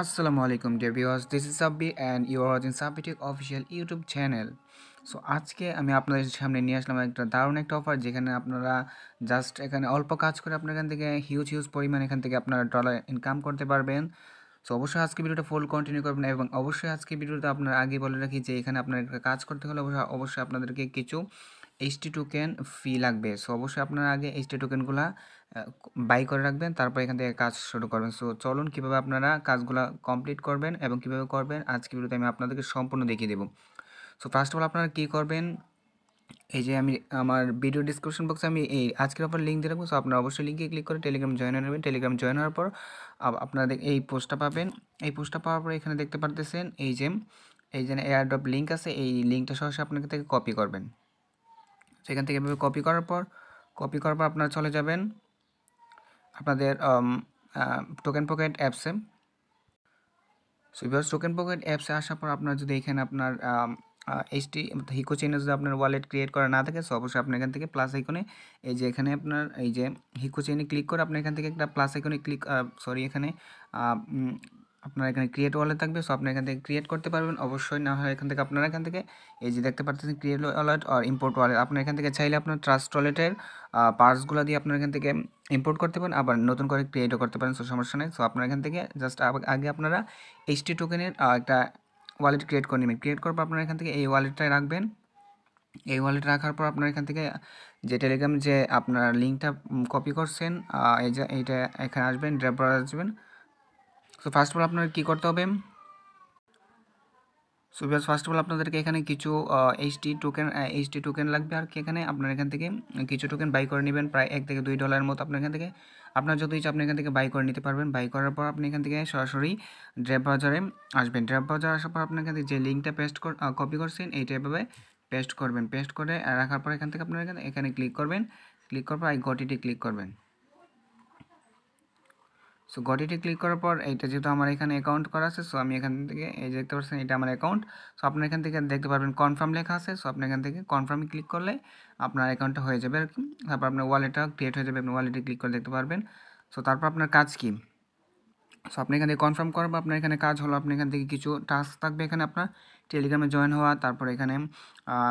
আসসালামু আলাইকুম dear viewers this is Sabbi and you are watching Sabbi tech official YouTube channel so আজকে আমি আপনাদের সামনে নিয়ে আসলাম একটা দারুণ একটা অফার যেখানে আপনারা জাস্ট এখানে অল্প কাজ করে আপনার এখান থেকে হিউজ হিউজ পরিমাণ এখান থেকে আপনারা ডলার ইনকাম করতে পারবেন সো অবশ্যই আজকে ভিডিওটা ফুল কন্টিনিউ করবেন এবং অবশ্যই আজকে ভিডিওটা আপনার আগে বলে রাখি যে এখানে আপনার কাজ করতে হলে অবশ্যই অবশ্যই আপনাদেরকে কিছু এইচটি টোকেন ফি লাগবে সো অবশ্যই আপনারা আগে এইচটি টোকেনগুলো বাই করে রাখবেন তারপর এখান থেকে কাজ শুরু করবেন সো চলুন কীভাবে আপনারা কাজগুলা কমপ্লিট করবেন এবং কীভাবে করবেন আজকে ভিডিওতে আমি আপনাদেরকে সম্পূর্ণ দেখিয়ে দেবো সো ফার্স্ট অফ অল আপনারা কী করবেন এই যে আমি আমার ভিডিও ডিসক্রিপশন বক্সে আমি এই আজকের ওপর লিঙ্ক দিয়ে রাখবো সো আপনারা অবশ্যই লিঙ্কে ক্লিক করে টেলিগ্রাম জয়েন হয়ে নেবেন টেলিগ্রাম জয়েন হওয়ার পর আপনাদের এই পোস্টটা পাবেন এই পোস্টটা পাওয়ার পর এখানে দেখতে পারতেছেন এই যে এই যে এয়ারড্রপ লিঙ্ক আছে এই লিঙ্কটা সহসে আপনাকে থেকে কপি করবেন সেখান থেকে এভাবে কপি করার পর কপি করার পর আপনারা চলে যাবেন আপনাদের টোকেন পকেট অ্যাপসে সো এবার টোকেন পকেট অ্যাপসে আসার পর আপনার যদি এখানে আপনার এইচটি হিকো চেনে যদি আপনার ওয়ালেট ক্রিয়েট করা না থাকে সো অবশ্যই আপনার এখান থেকে প্লাস আইকনে এই যে এখানে আপনার এই যে হিকো চেনে ক্লিক করে আপনার এখান থেকে একটা প্লাস আইকনে ক্লিক সরি এখানে আপনারা এখানে ক্রিয়েট ওয়ালেট থাকবে সো আপনি এখান থেকে ক্রিয়েট করতে পারবেন অবশ্যই না হয় এখান থেকে আপনারা এখান থেকে এই যে দেখতে পাচ্ছেন ক্রিয়েট ওয়ালেট আর ইম্পোর্ট ওয়ালেট আপনারা এখান থেকে চাইলে আপনার ট্রাস্ট ওয়ালেটের পার্টসগুলো দিয়ে আপনার এখান থেকে ইম্পোর্ট করতে পারেন আবার নতুন করে ক্রিয়েটও করতে পারেন সো সমস্যা নেই সো আপনার এখান থেকে জাস্ট আগে আপনারা এইচটি টোকেনের একটা ওয়ালেট ক্রিয়েট করে নেবেন ক্রিয়েট করার পর আপনার এখান থেকে এই ওয়ালেটটাই রাখবেন এই ওয়ালেট রাখার পর আপনার এখান থেকে যে টেলিগ্রাম যে আপনার লিঙ্কটা কপি করছেন এই যে এইটা এখানে আসবেন ড্রাইভার আসবেন সো ফার্স্ট অফ অল আপনার কী করতে হবে so because first of all আপনাদেরকে এখানে কিছু এইচটি টোকেন এইচটি টোকেন লাগবে আর কি এখানে আপনার এখান থেকে কিছু টোকেন বাই করে নেবেন প্রায় এক থেকে দুই ডলারের মতো আপনার এখান থেকে আপনার যদি ইচ্ছা আপনি এখান থেকে বাই করে নিতে পারবেন বাই করার পর আপনি এখান থেকে সরাসরি ড্রেপ বাজারে আসবেন ড্রেপ বাজার আসার পর আপনার এখান থেকে যে লিঙ্কটা পেস্ট কপি করছেন এইটা পেস্ট করবেন পেস্ট করে রাখার পর এখান থেকে আপনার এখানে ক্লিক করবেন ক্লিক করার পর আই গটিটি ক্লিক করবেন সো গডিটি ক্লিক করার পর এইটা যেহেতু আমার এখানে অ্যাকাউন্ট করা আছে সো আমি এখান থেকে এই যে দেখতে পাচ্ছেন এটা আমার অ্যাকাউন্ট সো আপনার এখান থেকে দেখতে পারবেন কনফার্ম লেখা আছে সো আপনি এখান থেকে কনফার্মে ক্লিক করলে আপনার অ্যাকাউন্টটা হয়ে যাবে আর কি তারপর আপনার ওয়ালেটটা ক্রিয়েট হয়ে যাবে আপনি ওয়ালেটে ক্লিক করে দেখতে পারবেন সো তারপর আপনার কাজ কী সো আপনি এখান থেকে কনফার্ম করবো আপনার এখানে কাজ হলো আপনি এখান থেকে কিছু টাস্ক থাকবে এখানে আপনার টেলিগ্রামে জয়েন হওয়া তারপর এখানে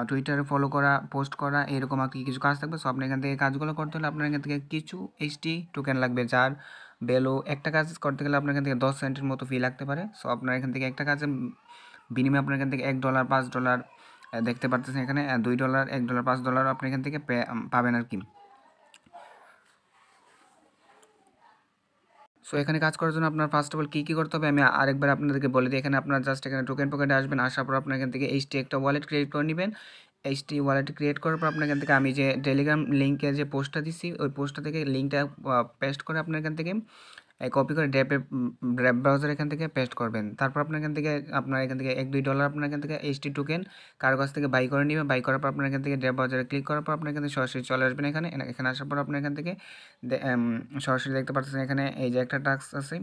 টুইটারে ফলো করা পোস্ট করা এরকম আর কি কিছু কাজ থাকবে সো আপনি এখান থেকে কাজগুলো করতে হলে আপনার এখান থেকে কিছু এইচটি টোকেন লাগবে যার বেলো একটা কাজ করতে গেলে আপনার এখান থেকে দশ সেন্টের মতো ফি লাগতে পারে সো আপনার এখান থেকে একটা কাজের বিনিময়ে আপনার এখান থেকে এক ডলার পাঁচ ডলার দেখতে পারতেছেন এখানে দুই ডলার এক ডলার পাঁচ ডলার আপনি এখান থেকে পাবেন আর কি সো এখানে কাজ করার জন্য আপনার ফার্স্ট অফ অল কী কী করতে হবে আমি আরেকবার আপনাদেরকে বলে দিই এখানে আপনার জাস্ট এখানে টোকেন পকেটে আসবেন আসার পর আপনার এখান থেকে এইচটি একটা ওয়ালেট ক্রিয়েট করে নেবেন এইচটি ওয়ালেট ক্রিয়েট করার পর আপনার থেকে আমি যে টেলিগ্রাম লিঙ্কে যে পোস্টটা দিচ্ছি ওই পোস্টটা থেকে লিঙ্কটা পেস্ট করে আপনার এখান থেকে কপি করে ড্যাপে ড্যাপ ব্রাউজার এখান থেকে পেস্ট করবেন তারপর আপনার এখান থেকে আপনার এখান থেকে এক দুই ডলার আপনার এখান থেকে এইচটি টোকেন কারো কাছ থেকে বাই করে নেবেন বাই করার পর আপনার এখান থেকে ড্যাপ ব্রাউজারে ক্লিক করার পর আপনার এখান সরাসরি চলে আসবেন এখানে এখানে আসার পর আপনার এখান থেকে সরাসরি দেখতে পাচ্ছেন এখানে এই যে একটা টাস্ক আছে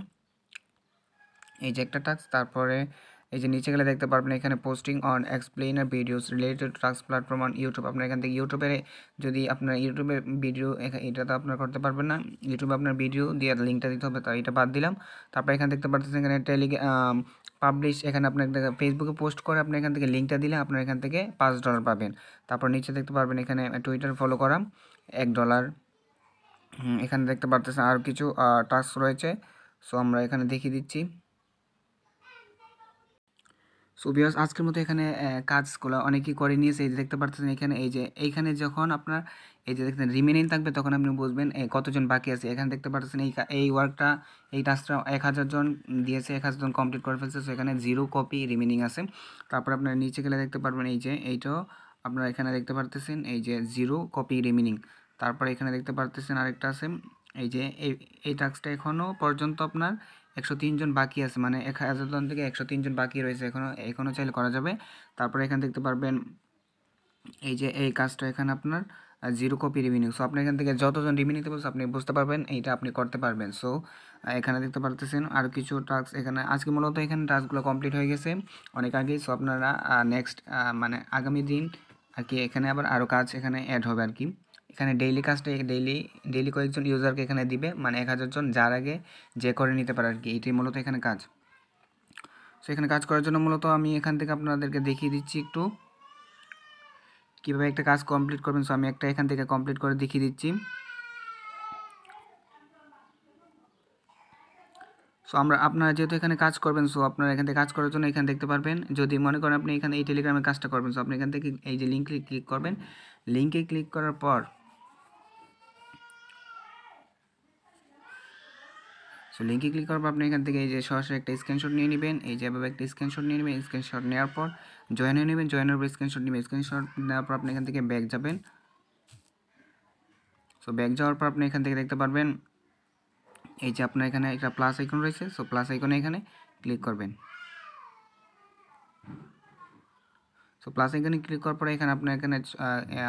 এই যে একটা টাস্ক তারপরে এই যে নিচে গেলে দেখতে পারবেন এখানে posting on explainer videos related task platform on YouTube আপনার এখান থেকে ইউটিউবে যদি আপনার ইউটিউবে ভিডিও এটা তো আপনার করতে পারবেন না ইউটিউবে আপনার ভিডিও দিয়ে লিঙ্কটা দিতে হবে তো এটা বাদ দিলাম তারপর এখানে দেখতে পাচ্ছেন এখানে টেলিগ্রাম পাবলিশ এখানে আপনার ফেসবুকে পোস্ট করে আপনি এখান থেকে লিঙ্কটা দিলে আপনার এখান থেকে পাঁচ ডলার পাবেন তারপর নিচে দেখতে পারবেন এখানে টুইটার ফলো করা এক ডলার এখানে দেখতে পারতেছেন আর কিছু টাস্ক রয়েছে সো আমরা এখানে দেখিয়ে দিচ্ছি সো বিয়াস আজকের মতো এখানে কাজগুলো অনেকেই করে নিয়েছে এই যে দেখতে পারতেছেন এখানে এই যে এইখানে যখন আপনার এই যে দেখতেন রিমেনিং থাকবে তখন আপনি বুঝবেন কতজন বাকি আছে এখানে দেখতে পারতেছেন এই এই ওয়ার্কটা এই টাস্কটা এক জন দিয়েছে এক জন কমপ্লিট করে ফেলছে সো এখানে জিরো কপি রিমেনিং আছে তারপর আপনার নিচে গেলে দেখতে পারবেন এই যে এইটাও আপনারা এখানে দেখতে পারতেছেন এই যে জিরো কপি রিমেনিং তারপর এখানে দেখতে পারতেছেন আরেকটা আছে এই যে এই টাস্কটা এখনও পর্যন্ত আপনার একশো জন বাকি আছে মানে এক হাজার থেকে একশো জন বাকি রয়েছে এখনও এখনও চাইলে করা যাবে তারপরে এখানে দেখতে পারবেন এই যে এই কাজটা এখানে আপনার জিরো কপি রিভিনিউ সো আপনি এখান থেকে যতজন রিভিনিউ নিতে আপনি বুঝতে পারবেন এইটা আপনি করতে পারবেন সো এখানে দেখতে পারতেছেন আর কিছু টাস্ক এখানে আজকে মূলত এখানে টাস্কগুলো কমপ্লিট হয়ে গেছে অনেক আগেই সো আপনারা নেক্সট মানে আগামী দিন আর কি এখানে আবার আরও কাজ এখানে অ্যাড হবে আর কি এখানে ডেইলি কাজটা ডেইলি ডেইলি কয়েকজন ইউজারকে এখানে দিবে মানে এক জন যার আগে যে করে নিতে পারে আর কি এটাই মূলত এখানে কাজ সো এখানে কাজ করার জন্য মূলত আমি এখান থেকে আপনাদেরকে দেখিয়ে দিচ্ছি একটু কীভাবে একটা কাজ কমপ্লিট করবেন সো আমি একটা এখান থেকে কমপ্লিট করে দেখিয়ে দিচ্ছি সো আমরা আপনারা যেহেতু এখানে কাজ করবেন সো আপনারা এখান থেকে কাজ করার জন্য এখানে দেখতে পারবেন যদি মনে করেন আপনি এখানে এই টেলিগ্রামে কাজটা করবেন সো আপনি এখান থেকে এই যে লিঙ্কে ক্লিক করবেন লিঙ্কে ক্লিক করার পর সো লিঙ্কে ক্লিক করার পর আপনি এখান থেকে এই যে সরাসরি একটা স্ক্রিনশট নিয়ে নেবেন এই যে এভাবে একটা স্ক্রিনশট নিয়ে নেবেন স্ক্রিনশট নেওয়ার পর জয়েন হয়ে নেবেন জয়েনের উপর স্ক্রিনশট নেবেন স্ক্রিনশট নেওয়ার পর আপনি এখান থেকে ব্যাক যাবেন সো ব্যাক যাওয়ার পর আপনি এখান থেকে দেখতে পারবেন এই যে আপনার এখানে একটা প্লাস আইকন রয়েছে সো প্লাস আইকনে এখানে ক্লিক করবেন সো প্লাস এখানে ক্লিক করার পরে এখানে আপনার এখানে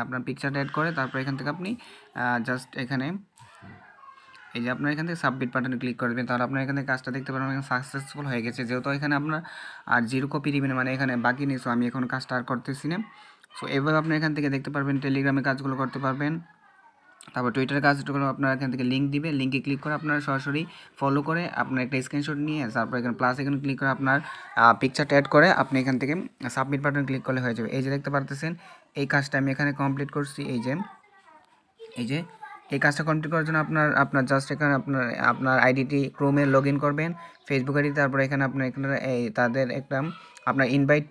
আপনার পিকচারটা অ্যাড করে তারপর এখান থেকে আপনি জাস্ট এখানে এই যে আপনার এখান থেকে সাবমিট বাটনে ক্লিক করবেন তাহলে আপনার এখান থেকে কাজটা দেখতে পারবেন এখানে সাকসেসফুল হয়ে গেছে যেহেতু এখানে আপনার আর জিরো কপি দিবেন মানে এখানে বাকি নেই সো আমি এখন কাজটা আর করতেছি না সো এভাবে আপনি এখান থেকে দেখতে পারবেন টেলিগ্রামে কাজগুলো করতে পারবেন তারপর টুইটার কাজগুলো আপনার এখান থেকে লিঙ্ক দিবে লিঙ্কে ক্লিক করে আপনার সরাসরি ফলো করে আপনার একটা স্ক্রিনশট নিয়ে তারপর এখানে প্লাস এখানে ক্লিক করে আপনার পিকচারটা অ্যাড করে আপনি এখান থেকে সাবমিট বাটন ক্লিক করলে হয়ে যাবে এই যে দেখতে পারতেছেন এই কাজটা আমি এখানে কমপ্লিট করছি এই যে এই যে এই কাজটা কমপ্লিট করার জন্য আপনার আপনার জাস্ট এখানে আপনার আপনার আইডিটি ক্রোমে লগ ইন করবেন ফেসবুক আইডি তারপরে এখানে আপনার এখানে এই তাদের একটা আপনার ইনভাইট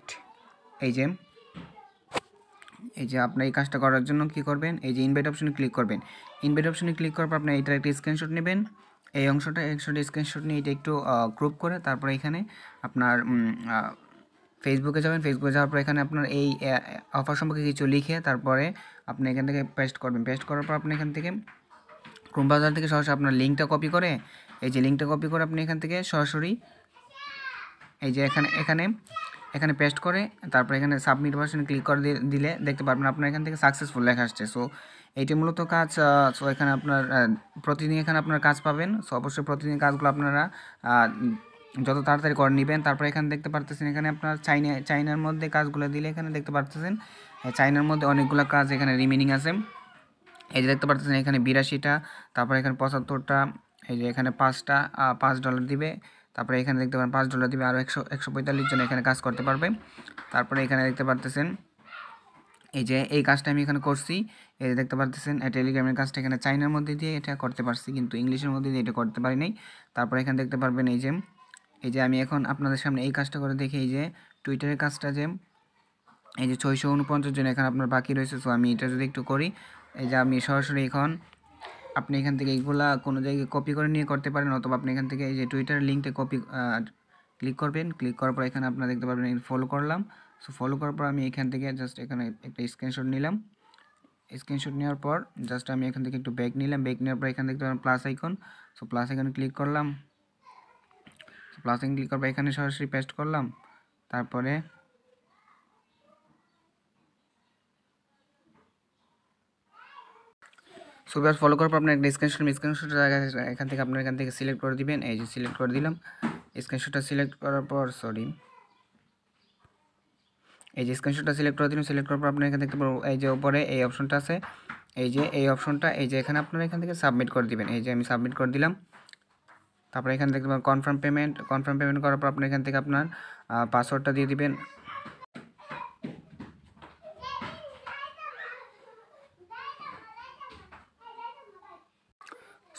এই যে এই যে আপনার এই কাজটা করার জন্য কি করবেন এই যে ইনভাইট অপশনে ক্লিক করবেন ইনভাইট অপশনে ক্লিক করার পর আপনার এইটার একটা স্ক্রিনশট নেবেন এই অংশটা একশোটা স্ক্রিনশট নিয়ে এটা একটু গ্রুপ করে তারপরে এখানে আপনার ফেসবুকে যাবেন ফেসবুকে যাওয়ার পর এখানে আপনার এই অফার সম্পর্কে কিছু লিখে তারপরে আপনি এখান থেকে পেস্ট করবেন পেস্ট করার পর আপনি এখান থেকে ক্রোম ব্রাউজার থেকে সরাসরি আপনার লিঙ্কটা কপি করে এই যে লিঙ্কটা কপি করে আপনি এখান থেকে সরাসরি এই যে এখানে এখানে এখানে পেস্ট করে তারপর এখানে সাবমিট বাটন ক্লিক করে দিলে দেখতে পারবেন আপনার এখান থেকে সাকসেসফুল লেখা আসছে সো এইটি মূলত কাজ সো এখানে আপনার প্রতিদিন এখানে আপনার কাজ পাবেন সো অবশ্যই প্রতিদিন কাজগুলো আপনারা যত তাড়াতাড়ি করে নেবেন তারপর এখানে দেখতে পারতেছেন এখানে আপনার চাইনা চাইনার মধ্যে কাজগুলো দিলে এখানে দেখতে পারতেছেন চাইনার মধ্যে অনেকগুলো কাজ এখানে রিমেনিং আছে এই যে দেখতে পারতেছেন এখানে বিরাশিটা তারপর এখানে পঁচাত্তরটা এই যে এখানে পাঁচটা পাঁচ ডলার দিবে তারপরে এখানে দেখতে পারেন পাঁচ ডলার দিবে আরও একশো একশো পঁয়তাল্লিশ জন এখানে কাজ করতে পারবে তারপরে এখানে দেখতে পারতেছেন এই যে এই কাজটা আমি এখানে করছি এই যে দেখতে পারতেছেন টেলিগ্রামের কাজটা এখানে চাইনার মধ্যে দিয়ে এটা করতে পারছি কিন্তু ইংলিশের মধ্যে দিয়ে এটা করতে পারি নাই তারপরে এখানে দেখতে পারবেন এই যে এই যে আমি এখন আপনাদের সামনে এই কাজটা করে দেখি এই যে টুইটারের কাজটা যে এই যে ছয়শো উনপঞ্চাশ জন এখন আপনার বাকি রয়েছে সো আমি এটা যদি একটু করি এই যে আমি সরাসরি এখন আপনি এখান থেকে এইগুলা কোনো জায়গায় কপি করে নিয়ে করতে পারেন অথবা আপনি এখান থেকে এই যে টুইটারের লিঙ্কটা কপি ক্লিক করবেন ক্লিক করার পর এখানে আপনারা দেখতে পারবেন ফলো করলাম সো ফলো করার পর আমি এখান থেকে জাস্ট এখানে একটা স্ক্রিনশট নিলাম স্ক্রিনশট নেওয়ার পর জাস্ট আমি এখান থেকে একটু ব্যাগ নিলাম ব্যাগ নেওয়ার পর এখান থেকে প্লাস আইকন সো প্লাস আইকনে ক্লিক করলাম প্লাসিং ক্লিক করবো এখানে সরাসরি পেস্ট করলাম তারপরে সুবিধা ফলো করার পর আপনার একটা স্ক্রিনশট জায়গা এখান থেকে আপনার এখান থেকে সিলেক্ট করে দিবেন এই যে সিলেক্ট করে দিলাম স্ক্রিনশটটা সিলেক্ট করার পর সরি এই যে স্ক্রিনশটটা সিলেক্ট করে দিলাম সিলেক্ট করার পর আপনার এখান থেকে এই যে উপরে এই অপশনটা আছে এই যে এই অপশনটা এই যে এখানে আপনারা এখান থেকে সাবমিট করে দিবেন এই যে আমি সাবমিট করে দিলাম তারপরে এখান থেকে কনফার্ম পেমেন্ট কনফার্ম পেমেন্ট করার পর আপনি এখান থেকে আপনার পাসওয়ার্ডটা দিয়ে দিবেন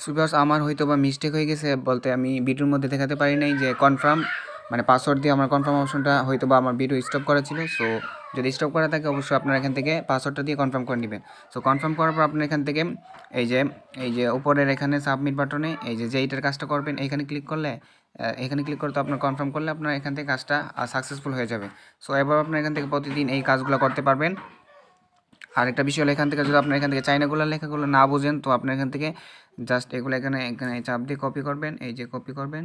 সুভাষ আমার হয়তো বা মিস্টেক হয়ে গেছে বলতে আমি ভিডিওর মধ্যে দেখাতে পারি নাই যে কনফার্ম মানে পাসওয়ার্ড দিয়ে আমার কনফার্ম অপশনটা হয়তো বা আমার ভিডিও স্টপ করা ছিল সো যদি স্টপ করা থাকে অবশ্যই আপনার এখান থেকে পাসওয়ার্ডটা দিয়ে কনফার্ম করে নেবেন সো কনফার্ম করার পর আপনার এখান থেকে এই যে এই যে উপরের এখানে সাবমিট বাটনে এই যে যেইটার কাজটা করবেন এখানে ক্লিক করলে এখানে ক্লিক করতে আপনার কনফার্ম করলে আপনার এখান থেকে কাজটা সাকসেসফুল হয়ে যাবে সো এবার আপনার এখান থেকে প্রতিদিন এই কাজগুলো করতে পারবেন আর একটা বিষয় হলো এখান থেকে যদি আপনার এখান থেকে চাইনাগুলো লেখাগুলো না বোঝেন তো আপনার এখান থেকে জাস্ট এগুলো এখানে এখানে চাপ দিয়ে কপি করবেন এই যে কপি করবেন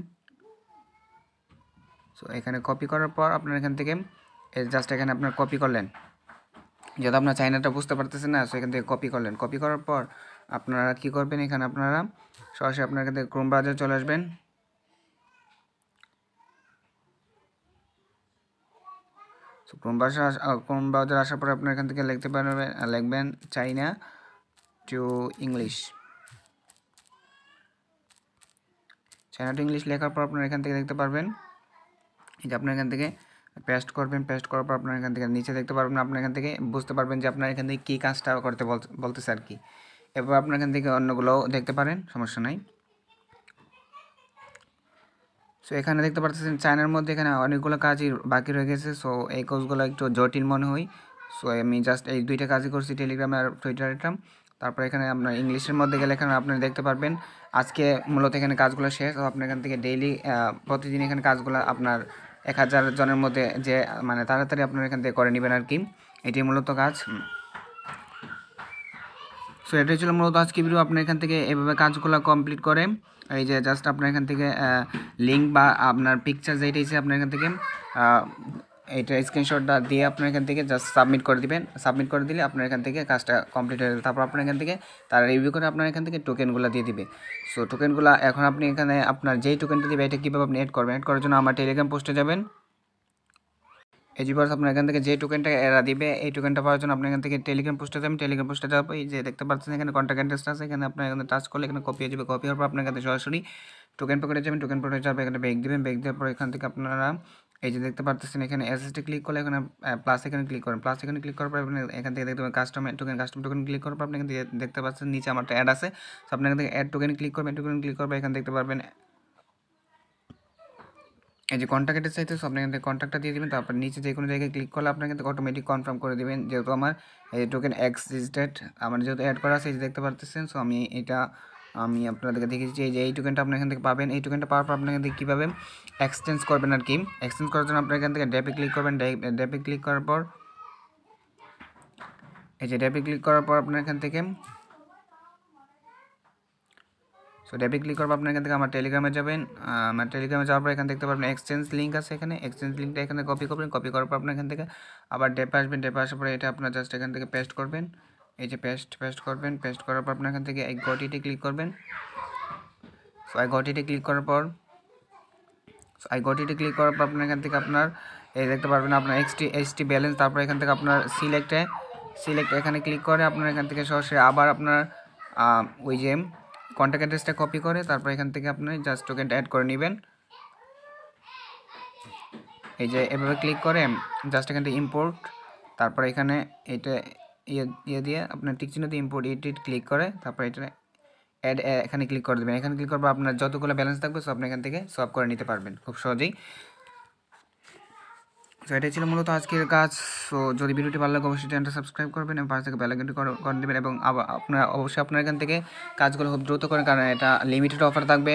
সো এখানে কপি করার পর আপনার এখান থেকে জাস্ট এখানে আপনার কপি করলেন যেহেতু আপনার চাইনাটা বুঝতে পারতেছেন না সেখান থেকে কপি করলেন কপি করার পর আপনারা কি করবেন এখানে আপনারা সরাসরি আপনার এখান থেকে ক্রোম ব্রাউজার চলে আসবেন ক্রোম ব্রাউজার ক্রোম ব্রাউজার আসার পর আপনার এখান থেকে লিখতে পারবেন লিখবেন China to English China to English লেখার পর আপনার এখান থেকে দেখতে পারবেন এই যে আপনার এখান থেকে পেস্ট করবেন পেস্ট করার পর আপনার এখান থেকে নিচে দেখতে পারবেন আপনার এখান থেকে বুঝতে পারবেন যে আপনার এখান থেকে কী কাজটা করতে বলতেছে আর কি এবার আপনার এখান থেকে অন্যগুলোও দেখতে পারেন সমস্যা নাই সো এখানে দেখতে পারতেছেন চায়নার মধ্যে এখানে অনেকগুলো কাজই বাকি রয়ে গেছে সো এই কোর্সগুলো একটু জটিল মনে হয় সো আমি জাস্ট এই দুইটা কাজই করছি টেলিগ্রামে আর টুইটারেটা তারপর এখানে আপনার ইংলিশের মধ্যে গেলে এখানে আপনি দেখতে পারবেন আজকে মূলত এখানে কাজগুলো শেষ ও আপনার এখান থেকে ডেইলি প্রতিদিন এখানে কাজগুলো আপনার এক হাজার জনের মধ্যে যে মানে তাড়াতাড়ি আপনারা এখান থেকে করে নেবেন আর কি এটি মূলত কাজ সো এটাই ছিল মূলত আজকে ভিডিও আপনার এখান থেকে এভাবে কাজগুলো কমপ্লিট করে এই যে জাস্ট আপনার এখান থেকে লিঙ্ক বা আপনার পিকচার যেটা আপনার এখান থেকে এটা স্ক্রিনশটটা দিয়ে আপনার এখান থেকে জাস্ট সাবমিট করে দিবেন সাবমিট করে দিলে আপনার এখান থেকে কাজটা কমপ্লিট হয়ে যাবে তারপর আপনার এখান থেকে তারা রিভিউ করে আপনার এখান থেকে টোকেনগুলো দিয়ে দিবে সো টোকেনগুলো এখন আপনি এখানে আপনার যেই টোকেনটা দিবে এটা কীভাবে আপনি এড করবেন এড করার জন্য আমার টেলিগ্রাম পোস্টে যাবেন এই জিপার্স আপনার এখান থেকে যে টোকেনটা এরা দিবে এই টোকেনটা পাওয়ার জন্য আপনার এখান থেকে টেলিগ্রাম পোস্টে যাবেন টেলিগ্রাম পোস্টে যাবো এই যে দেখতে পাচ্ছেন এখানে কন্ট্যাক্ট অ্যাড্রেস আছে এখানে আপনার এখানে টাচ করলে এখানে কপি হয়ে যাবে কপি হওয়ার পর আপনার এখানে সরাসরি টোকেন পকেটে যাবেন টোকেন পকেটে যাবে এখানে ব্যাগ দেবেন ব্যাগ দেওয়ার পর এখান থেকে আপনারা এই যে দেখতে পারতেছেন এখানে এসএসটি ক্লিক করলে এখানে প্লাস এখানে ক্লিক করেন প্লাস এখানে ক্লিক করার পর আপনি এখান থেকে দেখতে পাবেন custom add token custom token click করার পর আপনি এখান থেকে দেখতে পাচ্ছেন নিচে আমার অ্যাড আছে সো আপনি এখান থেকে অ্যাড টোকেন ক্লিক করবেন টোকেন ক্লিক করবেন এখানে দেখতে পারবেন এই যে কন্ট্যাক্টের চাইতে আপনি এখান থেকে কন্ট্যাক্টটা দিয়ে দেবেন তারপর নিচে যে কোনো জায়গায় ক্লিক করলে আপনাকে অটোমেটিক কনফার্ম করে দেবেন যেহেতু আমার এই টোকেন এক্সিস্টেড আমার যেহেতু অ্যাড করা আছে এই যে দেখতে পারতেছেন সো আমি এটা আমি আপনাদেরকে দেখেছি যে এই টোকেনটা আপনার এখান থেকে পাবেন এই টোকেনটা পাওয়ার পর আপনাকে এখান থেকে কীভাবে এক্সচেঞ্জ করবেন আর কি এক্সচেঞ্জ করার জন্য আপনার এখান থেকে ড্যাপে ক্লিক করবেন ড্যাপে ক্লিক করার পর এই যে ড্যাপে ক্লিক করার পর আপনার এখান থেকে সো ড্যাপে ক্লিক করবো আপনার এখান থেকে আমার টেলিগ্রামে যাবেন আমার টেলিগ্রামে যাওয়ার পর এখান দেখতে পাবেন এক্সচেঞ্জ লিঙ্ক আছে এখানে এক্সচেঞ্জ লিঙ্কটা এখানে কপি করবেন কপি করার পর আপনার এখান থেকে আবার ড্যাপে আসবেন ড্যাপে আসার পরে এটা আপনার জাস্ট এখান থেকে পেস্ট করবেন এই যে পেস্ট পেস্ট করবেন পেস্ট করার পর আপনার এখান থেকে এই গটিতে ক্লিক করবেন সো আই গটিতে ক্লিক করার পর সো আই গটিতে ক্লিক করার পর আপনার এখান থেকে আপনার এই দেখতে পারবেন আপনার এক্সটি এইচটি ব্যালেন্স তারপর এখান থেকে আপনার সিলেক্টে সিলেক্ট এখানে ক্লিক করে আপনার এখান থেকে সরাসরি আবার আপনার ওই যে কন্ট্যাক্ট অ্যাড্রেসটা কপি করে তারপর এখান থেকে আপনি জাস্ট টোকেনটা অ্যাড করে নেবেন এই যে এভাবে ক্লিক করে জাস্ট এখান থেকে ইম্পোর্ট তারপর এখানে এটা ইয়ে, ইয়ে দিয়ে আপনার চিহ্ন দিয়ে ইম্পোর্ট এডিট ক্লিক করে তারপরে এটা অ্যাড এখানে ক্লিক করে দেবেন এখানে ক্লিক করবো আপনার যতগুলো ব্যালেন্স থাকবে সব আপনি এখান থেকে সব করে নিতে পারবেন খুব সহজেই সো এটাই ছিল মূলত আজকের কাজ সো যদি ভিডিওটি ভালো লাগে অবশ্যই চ্যানেলটা সাবস্ক্রাইব করবেন এবং পাশ থেকে বেলাইকনটি করে দেবেন এবং আপনারা অবশ্যই আপনার এখান থেকে কাজগুলো খুব দ্রুত করেন কারণ এটা লিমিটেড অফার থাকবে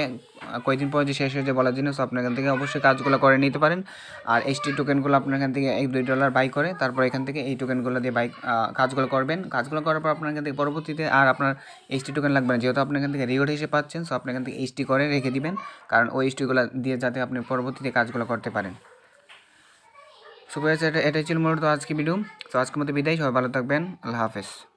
কয়েকদিন পর যে শেষ হয়ে বলার জন্য সো আপনার এখান থেকে অবশ্যই কাজগুলো করে নিতে পারেন আর টি টোকেনগুলো আপনার এখান থেকে এক দুই ডলার বাই করে তারপর এখান থেকে এই টোকেনগুলো দিয়ে বাইক কাজগুলো করবেন কাজগুলো করার পর আপনার এখান থেকে পরবর্তীতে আর আপনার টি টোকেন লাগবে না যেহেতু আপনার এখান থেকে রিওয়ার্ড হিসেবে পাচ্ছেন সো আপনার এখান থেকে এসটি করে রেখে দিবেন কারণ ওই টিগুলো দিয়ে যাতে আপনি পরবর্তীতে কাজগুলো করতে পারেন সুপার এটা এটাই ছিল মূলত আজকে ভিডিও তো আজকের মতো বিদায় সবাই ভালো থাকবেন আল্লাহ হাফেজ